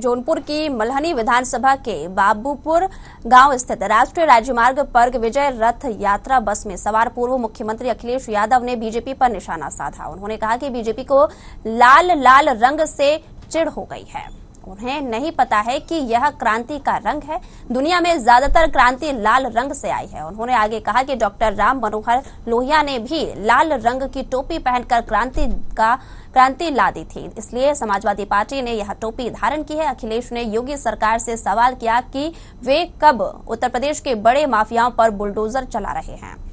जौनपुर की मल्हनी विधानसभा के बाबूपुर गांव स्थित राष्ट्रीय राजमार्ग पर विजय रथ यात्रा बस में सवार पूर्व मुख्यमंत्री अखिलेश यादव ने बीजेपी पर निशाना साधा उन्होंने कहा कि बीजेपी को लाल लाल रंग से चिड़ हो गई है उन्हें नहीं पता है कि यह क्रांति का रंग है दुनिया में ज्यादातर क्रांति लाल रंग से आई है उन्होंने आगे कहा कि डॉक्टर राम मनोहर लोहिया ने भी लाल रंग की टोपी पहनकर क्रांति का क्रांति ला दी थी इसलिए समाजवादी पार्टी ने यह टोपी धारण की है अखिलेश ने योगी सरकार से सवाल किया कि वे कब उत्तर प्रदेश के बड़े माफियाओं पर बुलडोजर चला रहे हैं